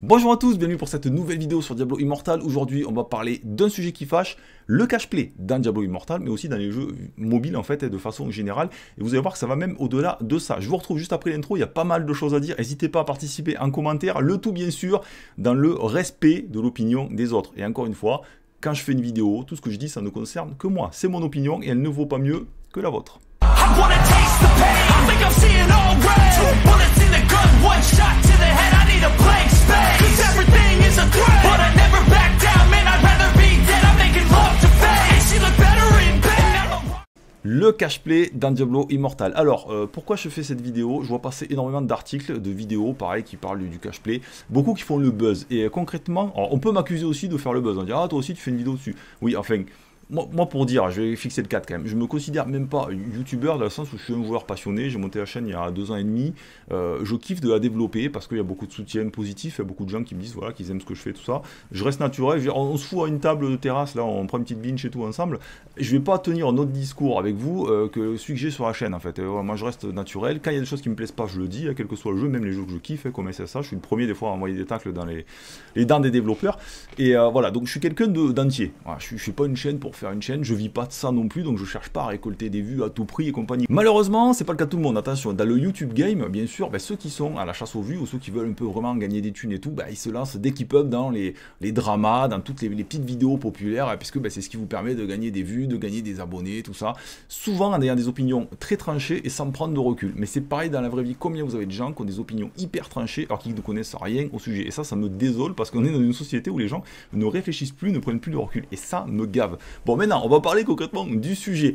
Bonjour à tous, bienvenue pour cette nouvelle vidéo sur Diablo Immortal. Aujourd'hui, on va parler d'un sujet qui fâche, le cash play dans Diablo Immortal, mais aussi dans les jeux mobiles en fait, et de façon générale. Et vous allez voir que ça va même au-delà de ça. Je vous retrouve juste après l'intro, il y a pas mal de choses à dire. N'hésitez pas à participer en commentaire, le tout bien sûr dans le respect de l'opinion des autres. Et encore une fois, quand je fais une vidéo, tout ce que je dis, ça ne concerne que moi. C'est mon opinion et elle ne vaut pas mieux que la vôtre. le cash play d'un Diablo Immortal. Alors, euh, pourquoi je fais cette vidéo Je vois passer énormément d'articles, de vidéos, pareil, qui parlent du cash play. Beaucoup qui font le buzz. Et euh, concrètement, on peut m'accuser aussi de faire le buzz. On dit, ah, toi aussi, tu fais une vidéo dessus. Oui, enfin, moi, pour dire, je vais fixer le 4 quand même, je me considère même pas youtubeur dans le sens où je suis un joueur passionné, j'ai monté la chaîne il y a deux ans et demi, euh, je kiffe de la développer parce qu'il y a beaucoup de soutien positif, il y a beaucoup de gens qui me disent voilà, qu'ils aiment ce que je fais, tout ça. Je reste naturel, on, se fout à une table de terrasse, là, on prend une petite binge et tout ensemble. Je vais pas tenir un autre discours avec vous euh, que celui que j'ai sur la chaîne en fait. Euh, moi je reste naturel, quand il y a des choses qui me plaisent pas, je le dis, quel que soit le jeu, même les jeux que je kiffe, comme ça je suis le premier des fois à envoyer des tacles dans les, les dents des développeurs. Et voilà, donc je suis quelqu'un d'entier. je, je suis pas une chaîne pour faire une chaîne, je vis pas de ça non plus, donc je cherche pas à récolter des vues à tout prix et compagnie. Malheureusement, c'est pas le cas de tout le monde, attention, dans le YouTube game, bien sûr, ben, ceux qui sont à la chasse aux vues ou ceux qui veulent un peu vraiment gagner des thunes et tout, ben, ils se lancent dès qu'ils peuvent dans les, dramas, dans toutes les, petites vidéos populaires, hein, puisque ben, c'est ce qui vous permet de gagner des vues, de gagner des abonnés, tout ça, souvent en ayant des opinions très tranchées et sans prendre de recul. Mais c'est pareil dans la vraie vie, combien vous avez de gens qui ont des opinions hyper tranchées alors qu'ils ne connaissent rien au sujet. Et ça, ça me désole parce qu'on est dans une société où les gens ne réfléchissent plus, ne prennent plus de recul. Et ça me gave. Bon, maintenant, on va parler concrètement du sujet.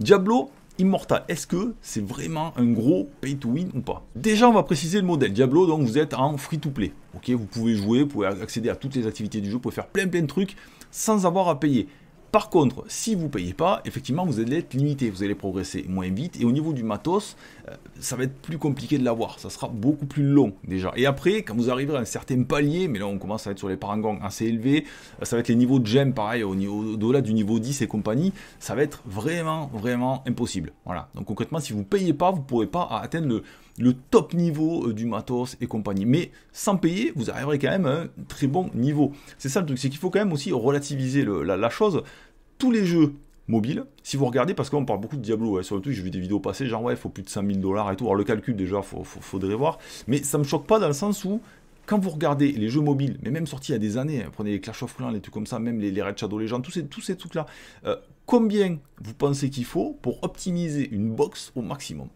Diablo Immortal, est-ce que c'est vraiment un gros pay to win ou pas Déjà, on va préciser le modèle. Diablo, donc vous êtes en free to play. Ok, vous pouvez jouer, vous pouvez accéder à toutes les activités du jeu, vous pouvez faire plein plein de trucs sans avoir à payer. Par contre, si vous ne payez pas, effectivement, vous allez être limité, vous allez progresser moins vite. Et au niveau du matos, euh, ça va être plus compliqué de l'avoir. Ça sera beaucoup plus long déjà. Et après, quand vous arriverez à un certain palier, mais là on commence à être sur les parangons assez élevés, euh, ça va être les niveaux de gemmes, pareil, au niveau, au-delà du niveau 10 et compagnie, ça va être vraiment, vraiment impossible. Voilà. Donc concrètement, si vous ne payez pas, vous ne pourrez pas atteindre le, le top niveau euh, du matos et compagnie. Mais sans payer, vous arriverez quand même à un très bon niveau. C'est ça le truc, c'est qu'il faut quand même aussi relativiser la, chose. Tous les jeux mobiles, Si vous regardez, parce qu'on parle beaucoup de Diablo surtout sur j'ai vu des vidéos passer, genre ouais, il faut plus de 5000 dollars et tout. Alors le calcul déjà, il faudrait voir. Mais ça me choque pas dans le sens où, quand vous regardez les jeux mobiles, mais même sortis il y a des années, hein, prenez les Clash of Clans, les trucs comme ça, même les, Red Shadow Legends, tous ces, tous ces trucs-là, euh, combien vous pensez qu'il faut pour optimiser une box au maximum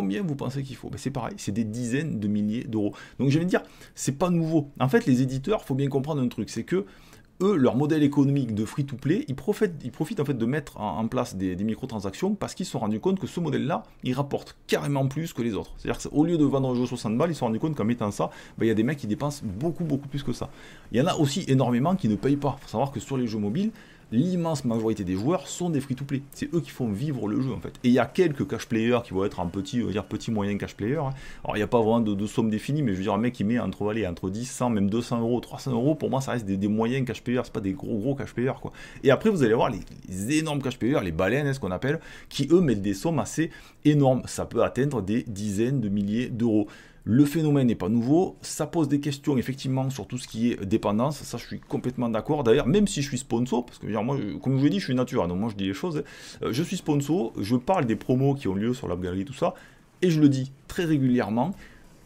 combien vous pensez qu'il faut ben, C'est pareil, c'est des dizaines de milliers d'euros. Donc je vais dire, c'est pas nouveau. En fait, les éditeurs, faut bien comprendre un truc, c'est que eux, leur modèle économique de free-to-play, ils profitent, ils profitent en fait de mettre en, place des, des, microtransactions parce qu'ils se sont rendus compte que ce modèle-là, il rapporte carrément plus que les autres. C'est-à-dire qu'au lieu de vendre un jeu 60 balles, ils se sont rendus compte qu'en mettant ça, ben, il y a des mecs qui dépensent beaucoup, beaucoup plus que ça. Il y en a aussi énormément qui ne payent pas. Il faut savoir que sur les jeux mobiles, l'immense majorité des joueurs sont des free-to-play. C'est eux qui font vivre le jeu en fait. Et il y a quelques cash players qui vont être un petit, dire petit moyen cash player. Hein. Alors il n'y a pas vraiment de, somme définie, mais je veux dire un mec qui met entre, allez, entre 10, 100, même 200 euros, 300 euros, pour moi ça reste des, moyens cash players, c'est pas des gros gros cash players quoi. Et après vous allez voir les, énormes cash players, les baleines, hein, ce qu'on appelle, qui eux mettent des sommes assez énormes. Ça peut atteindre des dizaines de milliers d'euros. Le phénomène n'est pas nouveau, ça pose des questions effectivement sur tout ce qui est dépendance, ça je suis complètement d'accord. D'ailleurs, même si je suis sponsor, parce que moi, comme je vous l'ai dit, je suis nature, donc moi je dis les choses, hein. euh, je suis sponsor, je parle des promos qui ont lieu sur la galerie, tout ça, et je le dis très régulièrement.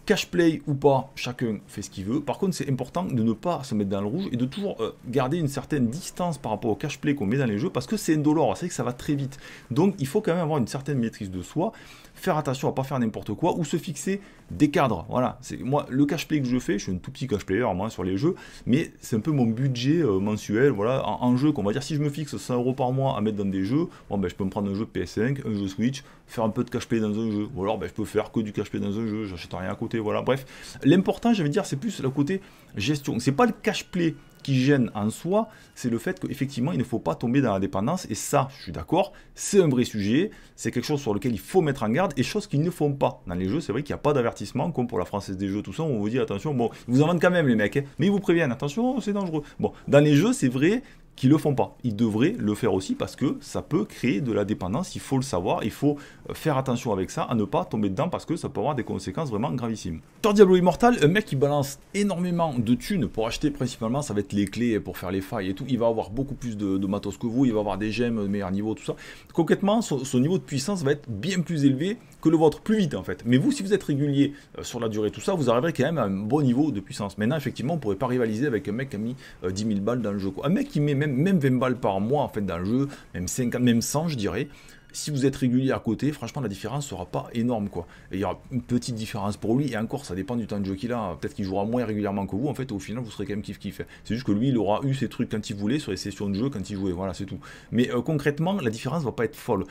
Cash play ou pas, chacun fait ce qu'il veut. Par contre, c'est important de ne pas se mettre dans le rouge et de toujours euh, garder une certaine distance par rapport au cash play qu'on met dans les jeux parce que c'est indolore, c'est que ça va très vite. Donc, il faut quand même avoir une certaine maîtrise de soi faire attention à pas faire n'importe quoi ou se fixer des cadres. Voilà, c'est moi le cash play que je fais, je suis un tout petit cash player moi sur les jeux, mais c'est un peu mon budget euh, mensuel, voilà, en, jeu qu'on va dire si je me fixe 100 euros par mois à mettre dans des jeux, bon ben je peux me prendre un jeu PS5, un jeu Switch, faire un peu de cash play dans un jeu, ou alors ben, je peux faire que du cash play dans un jeu, j'achète rien à côté, voilà, bref. L'important, je vais dire, c'est plus le côté gestion. C'est pas le cash play qui gêne en soi, c'est le fait qu'effectivement, il ne faut pas tomber dans la dépendance. Et ça, je suis d'accord, c'est un vrai sujet. C'est quelque chose sur lequel il faut mettre en garde et chose qu'ils ne font pas. Dans les jeux, c'est vrai qu'il n'y a pas d'avertissement, comme pour la Française des Jeux, tout ça, on vous dit attention, bon, ils vous en vendent quand même, les mecs, hein, mais ils vous préviennent, attention, c'est dangereux. Bon, dans les jeux, c'est vrai qui le font pas. Ils devraient le faire aussi parce que ça peut créer de la dépendance, il faut le savoir, il faut euh, faire attention avec ça, à ne pas tomber dedans parce que ça peut avoir des conséquences vraiment gravissimes. Thor Diablo Immortal, un mec qui balance énormément de thunes pour acheter principalement, ça va être les clés pour faire les failles et tout, il va avoir beaucoup plus de, matos que vous, il va avoir des gemmes, de meilleur niveau, tout ça. Concrètement, son, niveau de puissance va être bien plus élevé que le vôtre plus vite en fait. Mais vous, si vous êtes régulier euh, sur la durée, tout ça, vous arriverez quand même à un bon niveau de puissance. Maintenant, effectivement, on pourrait pas rivaliser avec un mec qui a mis 10 euh, 000 balles dans le jeu. Un mec qui met même même, même 20 balles par mois en fait dans le jeu, même 50, même 100 je dirais, si vous êtes régulier à côté, franchement, la différence sera pas énorme, quoi. il y aura une petite différence pour lui, et encore, ça dépend du temps de jeu qu'il a. Peut-être qu'il jouera moins régulièrement que vous, en fait, au final, vous serez quand même kiff-kiff. C'est juste que lui, il aura eu ses trucs quand il voulait, sur les sessions de jeu, quand il jouait, voilà, c'est tout. Mais euh, concrètement, la différence va pas être folle.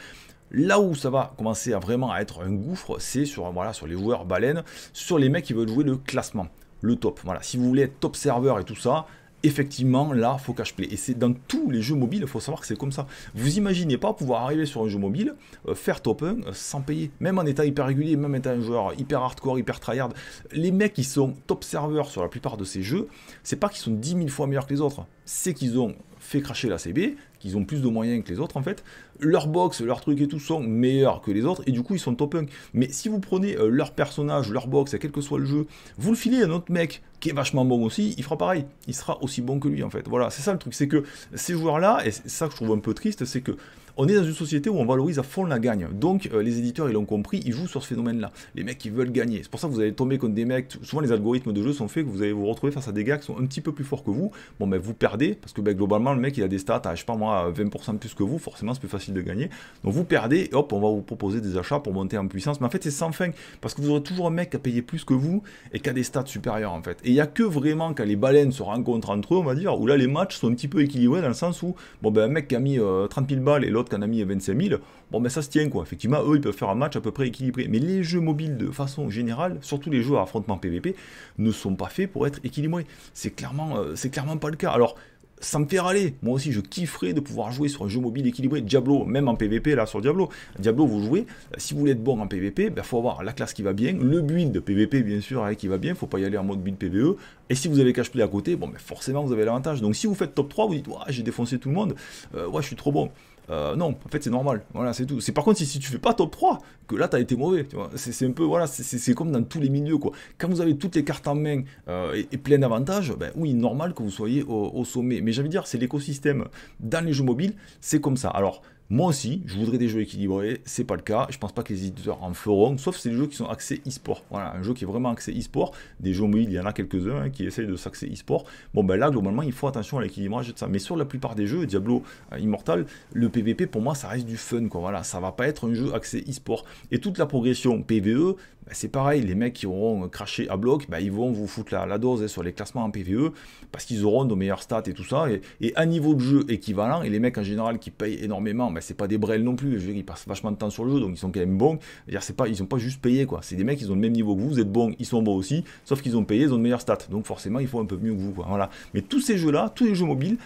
Là où ça va commencer à vraiment être un gouffre, c'est sur, voilà, sur les joueurs baleines, sur les mecs qui veulent jouer le classement le top. Voilà, si vous voulez être top serveur et tout ça, effectivement, là, faut cash play. Et c'est dans tous les jeux mobiles, il faut savoir que c'est comme ça. Vous imaginez pas pouvoir arriver sur un jeu mobile, euh, faire top 1 euh, sans payer. Même en état hyper régulier, même en étant un joueur hyper hardcore, hyper tryhard. Les mecs qui sont top serveurs sur la plupart de ces jeux, c'est pas qu'ils sont 10 000 fois meilleurs que les autres. C'est qu'ils ont fait cracher la CB, qu'ils ont plus de moyens que les autres en fait, leur box, leur truc et tout sont meilleurs que les autres et du coup ils sont top 1. Mais si vous prenez euh, leur personnage, leur box, quel que soit le jeu, vous le filez à un autre mec qui est vachement bon aussi, il fera pareil, il sera aussi bon que lui en fait. Voilà, c'est ça le truc, c'est que ces joueurs-là, et ça que je trouve un peu triste, c'est que on est dans une société où on valorise à fond la gagne. Donc euh, les éditeurs, ils l'ont compris, ils jouent sur ce phénomène-là. Les mecs, ils veulent gagner. C'est pour ça que vous allez tomber contre des mecs. Souvent, les algorithmes de jeu sont faits que vous allez vous retrouver face à des gars qui sont un petit peu plus forts que vous. Bon, ben vous perdez parce que ben, globalement, le mec, il a des stats à, je sais pas moi, 20% plus que vous. Forcément, c'est plus facile de gagner. Donc vous perdez, et hop, on va vous proposer des achats pour monter en puissance. Mais en fait, c'est sans fin parce que vous aurez toujours un mec à payer plus que vous et qui a des stats supérieurs en fait. Et il n'y a que vraiment quand les baleines se rencontrent entre eux, on va dire, où là, les matchs sont un petit peu équilibrés dans le sens où, bon, ben un mec a mis 30 euh, 000 balles et l'autre un ami à 25 000, bon ben ça se tient quoi. Effectivement, eux ils peuvent faire un match à peu près équilibré. Mais les jeux mobiles de façon générale, surtout les jeux à affrontement PVP, ne sont pas faits pour être équilibrés. C'est clairement, euh, c'est clairement pas le cas. Alors ça me fait râler. Moi aussi, je kifferais de pouvoir jouer sur un jeu mobile équilibré. Diablo, même en PvP, là, sur Diablo. Diablo, vous jouez. Euh, si vous voulez être bon en PvP, il ben, faut avoir la classe qui va bien, le build PvP, bien sûr, hein, qui va bien. faut pas y aller en mode build PvE, et si vous avez cash play à côté, bon, mais forcément, vous avez l'avantage. Donc, si vous faites top 3, vous dites, ouais, j'ai défoncé tout le monde, euh, ouais, je suis trop bon. Euh, non, en fait, c'est normal. Voilà, c'est tout. C'est par contre, si, tu tu fais pas top 3, que là, tu as été mauvais. c'est un peu, voilà, c'est comme dans tous les milieux, quoi. Quand vous avez toutes les cartes en main euh, et, plein d'avantages, ben oui, normal que vous soyez au, sommet. Mais j'avais dire, c'est l'écosystème dans les jeux mobiles, c'est comme ça. Alors, moi aussi, je voudrais des jeux équilibrés, c'est pas le cas. Je pense pas que les éditeurs en feront, sauf c'est des jeux qui sont axés e-sport. Voilà, un jeu qui est vraiment axé e-sport. Des jeux mobiles, il y en a quelques-uns hein, qui essayent de s'axer e-sport. Bon, ben là, globalement, il faut attention à l'équilibrage de ça. Mais sur la plupart des jeux, Diablo euh, Immortal, le PVP, pour moi, ça reste du fun, quoi. Voilà, ça va pas être un jeu axé e-sport. Et toute la progression PVE, ben, c'est pareil. Les mecs qui auront euh, craché à bloc, ben, ils vont vous foutre la, dose hein, sur les classements en PVE parce qu'ils auront de meilleurs stats et tout ça. Et, et, un niveau de jeu équivalent, et les mecs en général qui payent énormément, ben, c'est pas des brels non plus. Je ils passent vachement de temps sur le jeu, donc ils sont quand même bons. Dire, c'est pas, ils sont pas juste payés, quoi. C'est des mecs, ils ont le même niveau que vous, vous êtes bons, ils sont bons aussi, sauf qu'ils ont payé, ils ont de meilleures stats. Donc forcément, ils font un peu mieux que vous, quoi. Voilà. Mais tous ces jeux-là, tous les jeux mobiles,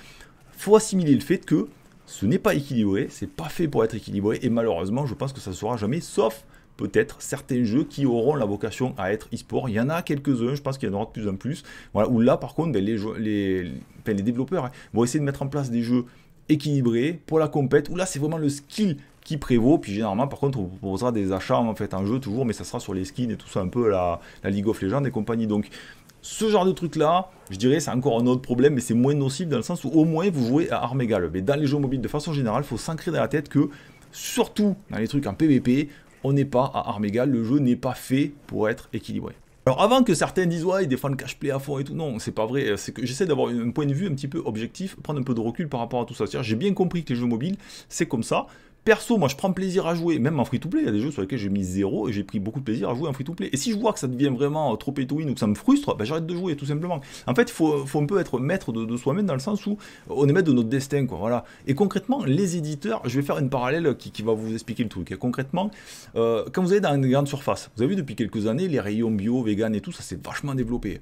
faut assimiler le fait que ce n'est pas équilibré, c'est pas fait pour être équilibré, et malheureusement, je pense que ça ne sera jamais, sauf peut-être certains jeux qui auront la vocation à être e-sport. Il y en a quelques-uns, je pense qu'il y en aura de plus en plus. Voilà, où là, par contre, ben, les, les, les, développeurs hein, vont essayer de mettre en place des jeux équilibré pour la compète, où là c'est vraiment le skill qui prévaut. Puis généralement, par contre, on vous proposera des achats en fait en jeu toujours, mais ça sera sur les skins et tout ça, un peu la, la League of Legends et compagnie. Donc, ce genre de truc là, je dirais, c'est encore un autre problème, mais c'est moins nocif dans le sens où au moins vous jouez à armes égales. Mais dans les jeux mobiles, de façon générale, il faut s'ancrer dans la tête que, surtout dans les trucs en PvP, on n'est pas à armes égales, le jeu n'est pas fait pour être équilibré. Alors avant que certains disent ouais, ils défendent le cash play à fond et tout, non, c'est pas vrai. C'est que j'essaie d'avoir un point de vue un petit peu objectif, prendre un peu de recul par rapport à tout ça. j'ai bien compris que les jeux mobiles, c'est comme ça. Perso, moi je prends plaisir à jouer, même en free-to-play, il y a des jeux sur lesquels j'ai mis zéro et j'ai pris beaucoup de plaisir à jouer en free-to-play. Et si je vois que ça devient vraiment euh, trop étouine ou que ça me frustre, bah, j'arrête de jouer tout simplement. En fait, il faut, un peu être maître de, soi-même dans le sens où on est maître de notre destin, quoi. Voilà. Et concrètement, les éditeurs, je vais faire une parallèle qui, va vous expliquer le truc. concrètement, euh, quand vous allez dans une grande surface, vous avez vu depuis quelques années les rayons bio, vegan et tout, ça s'est vachement développé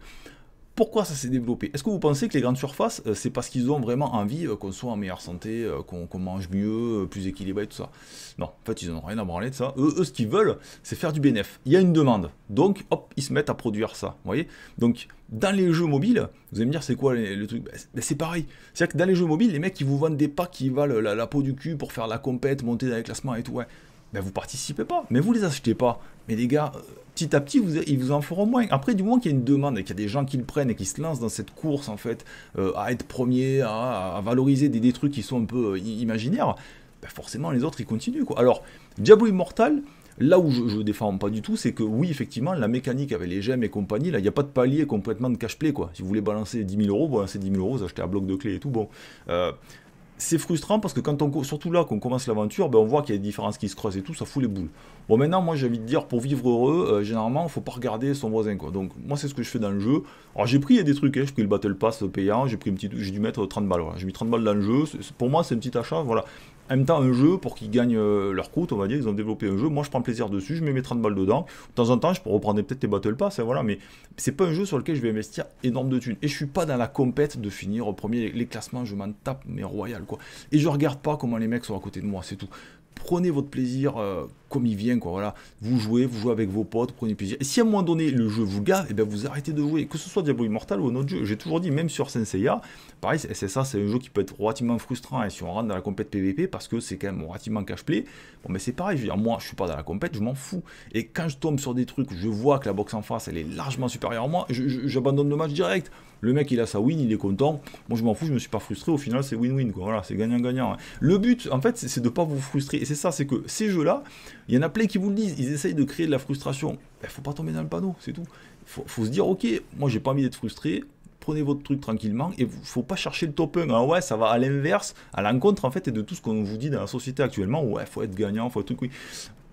pourquoi ça s'est développé Est-ce que vous pensez que les grandes surfaces, euh, c'est parce qu'ils ont vraiment envie euh, qu'on soit en meilleure santé, euh, qu'on mange mieux, plus équilibré et tout ça Non, en fait, ils n'ont rien à branler de ça. Eux, ce qu'ils veulent, c'est faire du bénéfice. Il y a une demande. Donc, hop, ils se mettent à produire ça. Vous voyez Donc, dans les jeux mobiles, vous allez me dire, c'est quoi le truc ben, ben, C'est pareil. C'est-à-dire que dans les jeux mobiles, les mecs, qui vous vendent des packs qui valent la, la, peau du cul pour faire la compète, monter dans les classements et tout. Ouais ben vous participez pas, mais vous les achetez pas. Mais les gars, euh, petit à petit, ils vous en feront moins. Après, du moins qu'il y a une demande et qu'il y a des gens qui le prennent et qui se lancent dans cette course, en fait, euh, à être premier, à, valoriser des, des, trucs qui sont un peu euh, imaginaires, ben, forcément, les autres, ils continuent. Quoi. Alors, Diablo Immortal, là où je, ne défends pas du tout, c'est que oui, effectivement, la mécanique avec les gemmes et compagnie, là, il n'y a pas de palier complètement de cash-play, quoi. Si vous voulez balancer 10 000 euros, balancez 10 000 euros, achetez un bloc de clé et tout, bon c'est frustrant parce que quand on surtout là qu'on commence l'aventure, ben on voit qu'il y a des différences qui se creusent et tout, ça fout les boules. Bon maintenant moi j'ai envie de dire pour vivre heureux, il euh, généralement faut pas regarder son voisin quoi. Donc moi c'est ce que je fais dans le jeu. Alors j'ai pris il des trucs, hein, j'ai pris le battle pass payant, j'ai pris une petite, j'ai dû mettre 30 balles. Voilà. J'ai mis 30 balles dans le jeu. Pour moi c'est un petit achat, voilà. En même temps, un jeu, pour qu'ils gagnent euh, leur coût, on va dire, ils ont développé un jeu. Moi, je prends plaisir dessus, je mets mes 30 balles dedans. De temps en temps, je peux reprendre peut-être tes Battle Pass, hein, voilà, mais c'est pas un jeu sur lequel je vais investir énorme de thunes. Et je suis pas dans la compète de finir au premier les classements, je m'en tape, mais royal, quoi. Et je regarde pas comment les mecs sont à côté de moi, c'est tout prenez votre plaisir euh, comme il vient, quoi. Voilà, vous jouez, vous jouez avec vos potes, prenez plaisir. Et si à un moment donné le jeu vous gave, et eh bien vous arrêtez de jouer, que ce soit Diablo Immortal ou un autre jeu. J'ai toujours dit, même sur Senseiya, pareil, c'est ça, c'est un jeu qui peut être relativement frustrant. Et hein, si on rentre dans la compète PVP, parce que c'est quand même relativement cash-play, bon, mais c'est pareil, je veux dire, moi je suis pas dans la compète, je m'en fous. Et quand je tombe sur des trucs, je vois que la boxe en face elle est largement supérieure à moi, j'abandonne le match direct. Le mec, il a sa win, il est content. Moi, je m'en fous, je me suis pas frustré. Au final, c'est win-win, quoi. Voilà, c'est gagnant-gagnant. Hein. Le but, en fait, c'est de ne pas vous frustrer. Et c'est ça, c'est que ces jeux-là, il y en a plein qui vous le disent. Ils essayent de créer de la frustration. Il ben, ne faut pas tomber dans le panneau, c'est tout. Faut, faut se dire, ok, moi, j'ai pas envie d'être frustré prenez votre truc tranquillement et faut pas chercher le top 1. Hein. ouais, ça va à l'inverse, à l'encontre en fait et de tout ce qu'on vous dit dans la société actuellement. Ouais, faut être gagnant, faut être truc. Oui.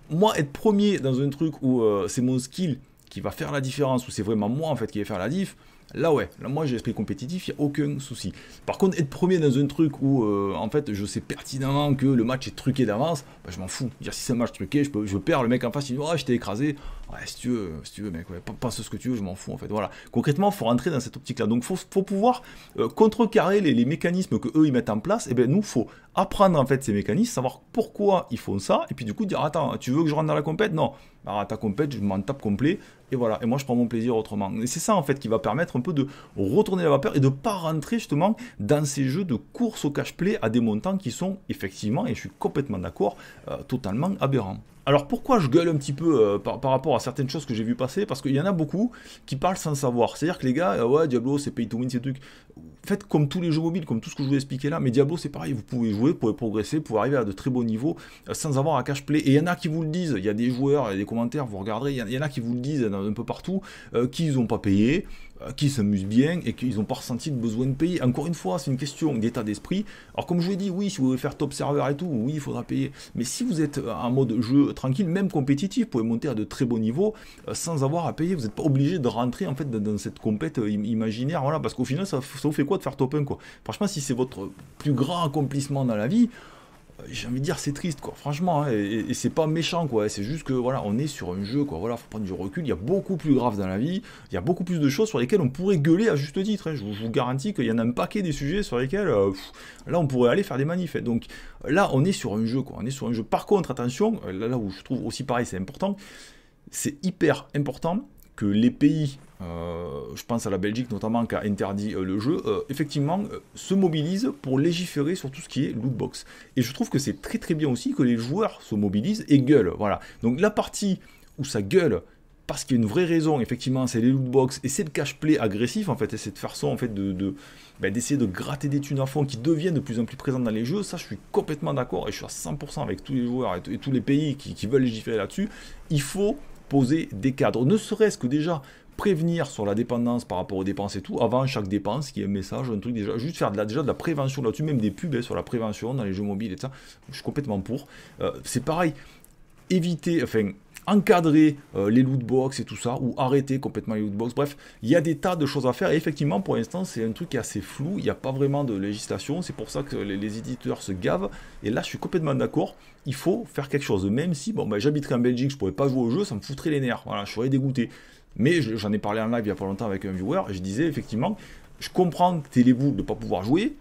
Moi, être premier dans un truc où euh, c'est mon skill qui va faire la différence, où c'est vraiment moi en fait qui vais faire la diff, Là ouais, là moi j'ai l'esprit compétitif, il n'y a aucun souci. Par contre, être premier dans un truc où euh, en fait je sais pertinemment que le match est truqué d'avance, bah, je m'en fous. si c'est un match truqué, je, je perds, le mec en face il dit Ah, je t'ai écrasé, Ouais, si tu veux, si tu veux, mec, passe ce que tu veux, je m'en fous en fait. Voilà. Concrètement, il faut rentrer dans cette optique-là. Donc, il faut pouvoir euh, contrecarrer les, mécanismes que eux ils mettent en place. Et eh bien, nous, il faut apprendre en fait ces mécanismes, savoir pourquoi ils font ça, et puis du coup dire attends, tu veux que je rentre dans la compète Non. Alors, bah, à ta compète, je m'en tape complet, et voilà. Et moi, je prends mon plaisir autrement. Et c'est ça en fait qui va permettre un peu de retourner la vapeur et de ne pas rentrer justement dans ces jeux de course au cash play à des montants qui sont effectivement, et je suis complètement d'accord, euh, totalement aberrants. Alors pourquoi je gueule un petit peu euh, par, rapport à certaines choses que j'ai vu passer Parce qu'il y en a beaucoup qui parlent sans savoir. C'est-à-dire que les gars, euh, ouais, Diablo, c'est pay to win, ces trucs. Faites comme tous les jeux mobiles, comme tout ce que je vous ai expliqué là. Mais Diablo, c'est pareil, vous pouvez jouer, vous pouvez progresser, vous pouvez arriver à de très beaux niveaux euh, sans avoir à cash play. Et il y en a qui vous le disent. Il y a des joueurs, il y a des commentaires, vous regarderez, il y, en a qui vous le disent un peu partout, qu'ils n'ont pas payé qui s'amusent bien et qu'ils n'ont pas ressenti de besoin de payer. Encore une fois, c'est une question d'état d'esprit. Alors comme je vous ai dit, oui, si vous voulez faire top serveur et tout, oui, il faudra payer. Mais si vous êtes en mode jeu tranquille, même compétitif, vous pouvez monter à de très beaux niveaux euh, sans avoir à payer. Vous n'êtes pas obligé de rentrer en fait dans cette compète euh, imaginaire, voilà, parce qu'au final, ça, ça, vous fait quoi de faire top 1 quoi Franchement, si c'est votre plus grand accomplissement dans la vie, j'ai envie de dire c'est triste quoi franchement hein, et, c'est pas méchant quoi c'est juste que voilà on est sur un jeu quoi voilà faut prendre du recul il y a beaucoup plus grave dans la vie il y a beaucoup plus de choses sur lesquelles on pourrait gueuler à juste titre hein. je, vous, garantis qu'il y en a un paquet des sujets sur lesquels euh, là on pourrait aller faire des manifs donc là on est sur un jeu quoi on est sur un jeu par contre attention là où je trouve aussi pareil c'est important c'est hyper important que les pays, euh, je pense à la Belgique notamment, qui a interdit euh, le jeu, euh, effectivement se mobilisent pour légiférer sur tout ce qui est lootbox. Et je trouve que c'est très très bien aussi que les joueurs se mobilisent et gueulent. Voilà. Donc la partie où ça gueule, parce qu'il y a une vraie raison, effectivement, c'est les lootbox et c'est le cash-play agressif, en fait, et cette façon, en fait, d'essayer de, de, ben, de gratter des thunes à fond qui deviennent de plus en plus présents dans les jeux, ça, je suis complètement d'accord, et je suis à 100% avec tous les joueurs et, tous les pays qui veulent légiférer là-dessus, il faut poser des cadres, ne serait-ce que déjà prévenir sur la dépendance par rapport aux dépenses et tout, avant chaque dépense, qui est un message, un truc déjà, juste faire de la, déjà de la prévention là-dessus, même des pubs hein, sur la prévention dans les jeux mobiles et ça, je suis complètement pour. Euh, c'est pareil, éviter, enfin, encadrer euh, les loot box et tout ça, ou arrêter complètement les loot box. Bref, il y a des tas de choses à faire. Et effectivement, pour l'instant, c'est un truc qui est assez flou. Il n'y a pas vraiment de législation. C'est pour ça que les, éditeurs se gavent. Et là, je suis complètement d'accord. Il faut faire quelque chose. Même si, bon, bah, j'habiterais en Belgique, je ne pourrais pas jouer au jeu, ça me foutrait les nerfs. Voilà, je serais dégoûté. Mais j'en ai parlé en live il n'y a pas longtemps avec un viewer. Et je disais effectivement, je comprends que Télébout de ne pas pouvoir jouer,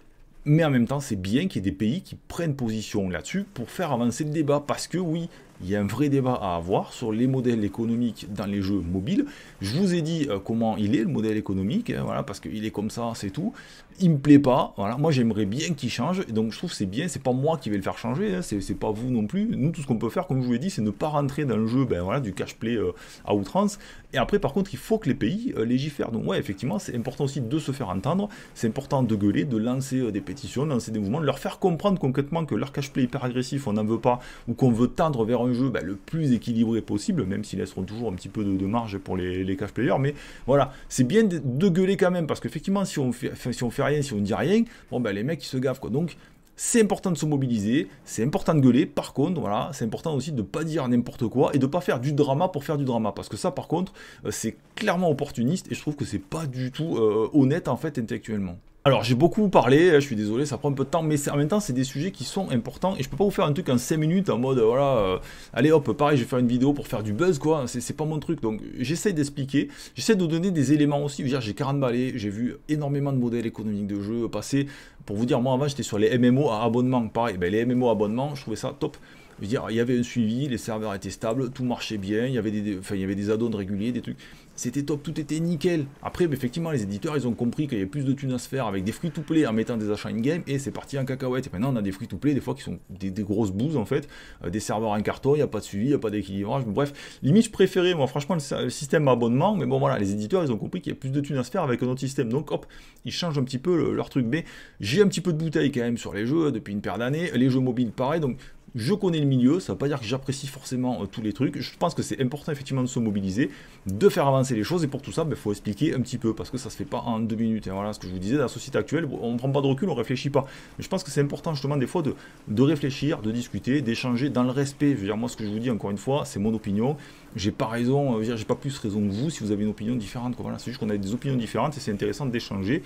mais en même temps, c'est bien qu'il y ait des pays qui prennent position là-dessus pour faire avancer le débat. Parce que oui, il y a un vrai débat à avoir sur les modèles économiques dans les jeux mobiles. Je vous ai dit euh, comment il est le modèle économique, hein, voilà, parce qu'il est comme ça, c'est tout. Il me plaît pas, voilà. Moi j'aimerais bien qu'il change, donc je trouve c'est bien. C'est pas moi qui vais le faire changer, hein. Ce c'est pas vous non plus. Nous tout ce qu'on peut faire, comme je vous l'ai dit, c'est ne pas rentrer dans le jeu, ben voilà, du cash play euh, à outrance. Et après par contre, il faut que les pays euh, légifèrent. Donc ouais, effectivement, c'est important aussi de se faire entendre. C'est important de gueuler, de lancer des pétitions, de lancer des mouvements, de leur faire comprendre concrètement que leur cash play hyper agressif, on n'en veut pas, ou qu'on veut tendre vers un un jeu bah, le plus équilibré possible, même s'ils laisseront toujours un petit peu de, marge pour les, les, cash players. Mais voilà, c'est bien de, gueuler quand même, parce qu'effectivement, si on fait, si on fait rien, si on dit rien, bon bah, les mecs ils se gavent quoi. Donc c'est important de se mobiliser, c'est important de gueuler, par contre, voilà, c'est important aussi de pas dire n'importe quoi et de ne pas faire du drama pour faire du drama, parce que ça, par contre, euh, c'est clairement opportuniste et je trouve que c'est pas du tout euh, honnête, en fait, intellectuellement. Alors j'ai beaucoup parlé, je suis désolé, ça prend un peu de temps, mais en même temps c'est des sujets qui sont importants et je peux pas vous faire un truc en 5 minutes en mode voilà, euh, allez hop, pareil, je vais faire une vidéo pour faire du buzz quoi, c'est pas mon truc. Donc j'essaie d'expliquer, j'essaie de vous donner des éléments aussi. J'ai 40 ballets, j'ai vu énormément de modèles économiques de jeux passer. Pour vous dire, moi avant j'étais sur les MMO à abonnement, pareil, ben, les MMO à abonnement, je trouvais ça top. Je dire, il y avait un suivi, les serveurs étaient stables, tout marchait bien, il y avait des, il y avait des add-ons réguliers, des trucs. C'était top, tout était nickel. Après, effectivement, les éditeurs, ils ont compris qu'il y avait plus de thunes à se faire avec des fruits to play en mettant des achats in-game et c'est parti en cacahuète. Et maintenant, on a des fruits to play des fois, qui sont des, grosses bouses, en fait, euh, des serveurs en carton, il n'y a pas de suivi, il n'y a pas d'équilibrage. Bref, limite, je préférais, moi, franchement, le, système abonnement, mais bon, voilà, les éditeurs, ils ont compris qu'il y a plus de thunes à se faire avec un autre système. Donc, hop, ils changent un petit peu leur truc. Mais j'ai un petit peu de bouteille quand même sur les jeux depuis une paire d'années. Les jeux mobiles, pareil. Donc, je connais le milieu, ça ne veut pas dire que j'apprécie forcément euh, tous les trucs. Je pense que c'est important effectivement de se mobiliser, de faire avancer les choses, et pour tout ça, il ben, faut expliquer un petit peu, parce que ça ne se fait pas en deux minutes. Et voilà ce que je vous disais, dans la société actuelle, on ne prend pas de recul, on ne réfléchit pas. Mais je pense que c'est important justement des fois de, réfléchir, de discuter, d'échanger dans le respect. dire, moi ce que je vous dis encore une fois, c'est mon opinion. J'ai pas raison, euh, j'ai pas plus raison que vous si vous avez une opinion différente. Voilà, c'est juste qu'on a des opinions différentes et c'est intéressant d'échanger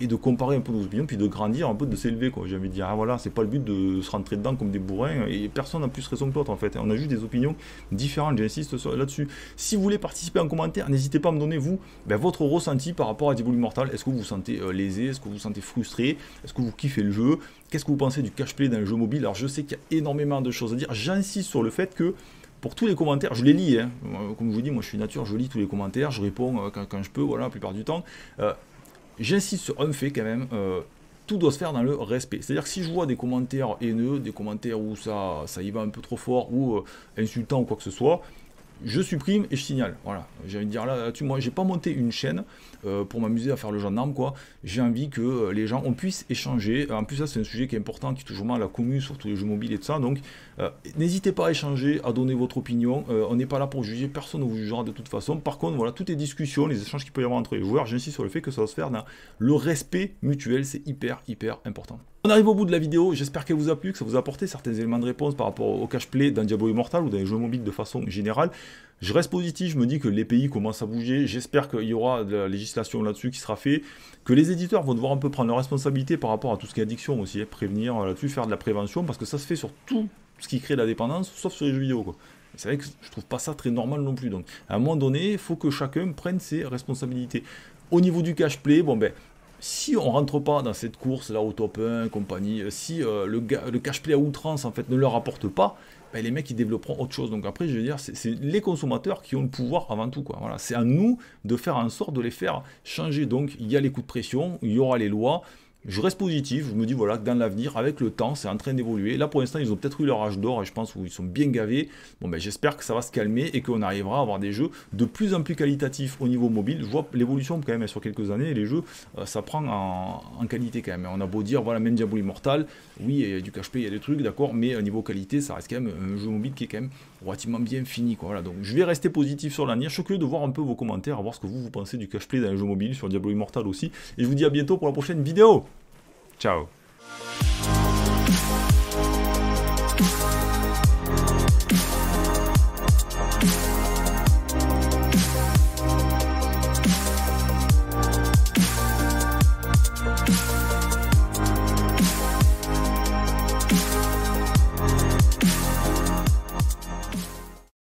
et de comparer un peu nos opinions, puis de grandir un peu, de s'élever, quoi. J'ai envie de dire, ah voilà, c'est pas le but de se rentrer dedans comme des bourrins, et personne n'a plus raison que l'autre, en fait. On a juste des opinions différentes, j'insiste là-dessus. Si vous voulez participer en commentaire, n'hésitez pas à me donner, vous, ben, votre ressenti par rapport à Diablo Immortal. Est-ce que vous vous sentez euh, lésé Est-ce que vous vous sentez frustré Est-ce que vous kiffez le jeu Qu'est-ce que vous pensez du cash play d'un jeu mobile Alors, je sais qu'il y a énormément de choses à dire. J'insiste sur le fait que pour tous les commentaires, je les lis, hein. Euh, comme je vous dis, moi je suis nature, je lis tous les commentaires, je réponds euh, quand, je peux, voilà, la plupart du temps j'insiste sur un fait quand même, euh, tout doit se faire dans le respect. C'est-à-dire que si je vois des commentaires haineux, des commentaires où ça, ça y va un peu trop fort, ou euh, insultant ou quoi que ce soit, je supprime et je signale. Voilà. J'ai envie de dire là, tu moi, j'ai pas monté une chaîne euh, pour m'amuser à faire le gendarme, quoi. J'ai envie que euh, les gens, on puisse échanger. En plus, ça, c'est un sujet qui est important, qui toujours mal à la commune, surtout les jeux mobiles et tout ça. Donc, euh, n'hésitez pas à échanger, à donner votre opinion. on n'est pas là pour juger, personne ne vous jugera de toute façon. Par contre, voilà, toutes les discussions, les échanges qu'il peut y avoir entre les joueurs, j'insiste sur le fait que ça va se faire dans le respect mutuel, c'est hyper, hyper important. On arrive au bout de la vidéo, j'espère qu'elle vous a plu, que ça vous a apporté certains éléments de réponse par rapport au cash play dans Diablo Immortal ou dans les jeux mobiles de façon générale. Je reste positif, je me dis que les pays commencent à bouger, j'espère qu'il y aura de la législation là-dessus qui sera faite, que les éditeurs vont devoir un peu prendre leurs responsabilités par rapport à tout ce qui est addiction aussi, hein, prévenir là-dessus, faire de la prévention, parce que ça se fait sur tout ce qui crée la dépendance, sauf sur les jeux vidéo. C'est vrai que je trouve pas ça très normal non plus. Donc, à un moment donné, il faut que chacun prenne ses responsabilités. Au niveau du cash play, bon ben, si on rentre pas dans cette course là au top 1 compagnie, euh, si euh, le le, le cash play à outrance en fait ne leur apporte pas, ben, les mecs ils développeront autre chose. Donc après je veux dire c'est les consommateurs qui ont le pouvoir avant tout quoi. Voilà, c'est à nous de faire en sorte de les faire changer. Donc il y a les coups de pression, il y aura les lois je reste positif, je me dis voilà dans l'avenir, avec le temps, c'est en train d'évoluer. Là pour l'instant, ils ont peut-être eu leur âge d'or et je pense où ils sont bien gavés. Bon ben j'espère que ça va se calmer et qu'on arrivera à avoir des jeux de plus en plus qualitatifs au niveau mobile. Je vois l'évolution quand même sur quelques années, les jeux euh, ça prend en, qualité quand même. On a beau dire voilà même Diablo Immortal, oui il y a du cash play, il y a des trucs, d'accord, mais au euh, niveau qualité, ça reste quand même un jeu mobile qui est quand même relativement bien fini quoi. Voilà, donc je vais rester positif sur l'avenir. Je suis curieux de voir un peu vos commentaires, à voir ce que vous vous pensez du cash play dans les jeux mobiles sur Diablo Immortal aussi. Et je vous dis à bientôt pour la prochaine vidéo. Ciao.